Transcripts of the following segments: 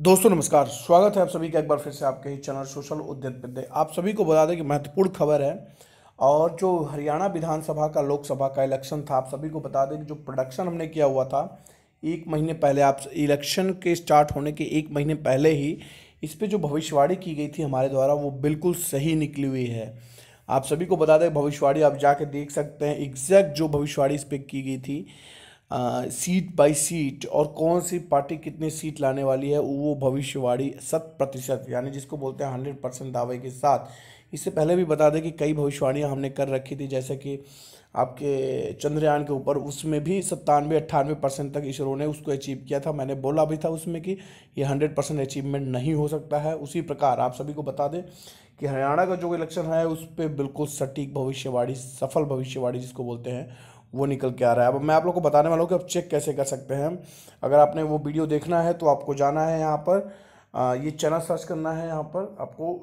दोस्तों नमस्कार स्वागत है आप सभी का एक बार फिर से आपके ही चैनल सोशल उद्यम पे आप सभी को बता दें कि महत्वपूर्ण खबर है और जो हरियाणा विधानसभा का लोकसभा का इलेक्शन था आप सभी को बता दें कि जो प्रोडक्शन हमने किया हुआ था एक महीने पहले आप इलेक्शन के स्टार्ट होने के एक महीने पहले ही इस पर जो भविष्यवाणी की गई थी हमारे द्वारा वो बिल्कुल सही निकली हुई है आप सभी को बता दें भविष्यवाणी आप जाके देख सकते हैं एग्जैक्ट जो भविष्यवाणी इस पर की गई थी सीट बाय सीट और कौन सी पार्टी कितनी सीट लाने वाली है वो भविष्यवाणी शत प्रतिशत यानी जिसको बोलते हैं हंड्रेड परसेंट दावे के साथ इससे पहले भी बता दें कि कई भविष्यवाणियाँ हमने कर रखी थी जैसे कि आपके चंद्रयान के ऊपर उसमें भी सत्तानवे अट्ठानवे परसेंट तक इसरो ने उसको अचीव किया था मैंने बोला भी था उसमें कि ये हंड्रेड परसेंट अचीवमेंट नहीं हो सकता है उसी प्रकार आप सभी को बता दें कि हरियाणा का जो इलेक्शन है उस पर बिल्कुल सटीक भविष्यवाणी सफल भविष्यवाणी जिसको बोलते हैं वो निकल के आ रहा है अब मैं आप लोग को बताने वाला हूँ कि आप चेक कैसे कर सकते हैं अगर आपने वो वीडियो देखना है तो आपको जाना है यहाँ पर आ, ये चना सर्च करना है यहाँ पर आपको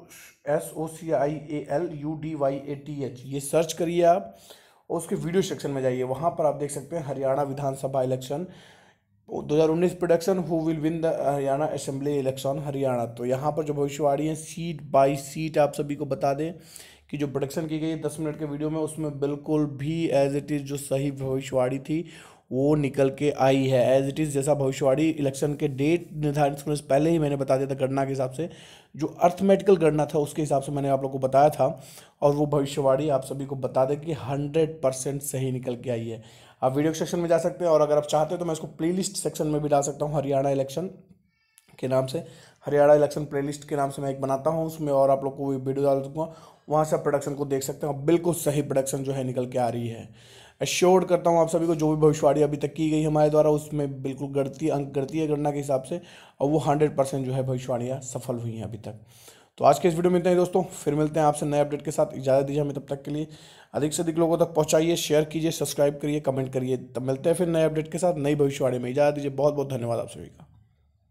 S O C I A L U D Y A T H ये सर्च करिए आप और उसके वीडियो सेक्शन में जाइए वहाँ पर आप देख सकते हैं हरियाणा विधानसभा election 2019 production who will win the Haryana assembly election Haryana तो यहाँ पर जो भविष्यवाणी है सीट बाई सीट आप सभी को बता दें कि जो प्रोडक्शन की गई दस मिनट के वीडियो में उसमें बिल्कुल भी एज इट इज़ जो सही भविष्यवाणी थी वो निकल के आई है एज इट इज़ जैसा भविष्यवाणी इलेक्शन के डेट निर्धारित होने से पहले ही मैंने बता दिया था गणना के हिसाब से जो अर्थमेटिकल गणना था उसके हिसाब से मैंने आप लोग को बताया था और वो भविष्यवाणी आप सभी को बता दें कि हंड्रेड परसेंट सही निकल के आई है आप वीडियो सेक्शन में जा सकते हैं और अगर आप चाहते हो तो मैं इसको प्लेलिस्ट सेक्शन में भी डाल सकता हूँ हरियाणा इलेक्शन के नाम से हरियाणा इलेक्शन प्लेलिस्ट के नाम से मैं एक बनाता हूँ उसमें और आप लोग को वीडियो डाल दूँगा वहाँ से आप प्रोडक्शन को देख सकते हैं और बिल्कुल सही प्रोडक्शन जो है निकल के आ रही है एश्योर्ड करता हूँ आप सभी को जो भी भविष्यवाणी अभी तक की गई हमारे द्वारा उसमें बिल्कुल गढ़ती अंक गणती है गणना के हिसाब से और वो हंड्रेड परसेंट जो है भविष्यवाणियाँ सफल हुई हैं अभी तक तो आज के इस वीडियो में इतना ही दोस्तों फिर मिलते हैं आपसे नए अपडेट के साथ इजाज़त दीजिए हमें तब तक के लिए अधिक से अधिक लोगों तक पहुँचाइए शेयर कीजिए सब्सक्राइब करिए कमेंट करिए तब मिलते हैं फिर नए अपडेट के साथ नई भविष्यवाणी में इजाज़त दीजिए बहुत बहुत धन्यवाद आप सभी का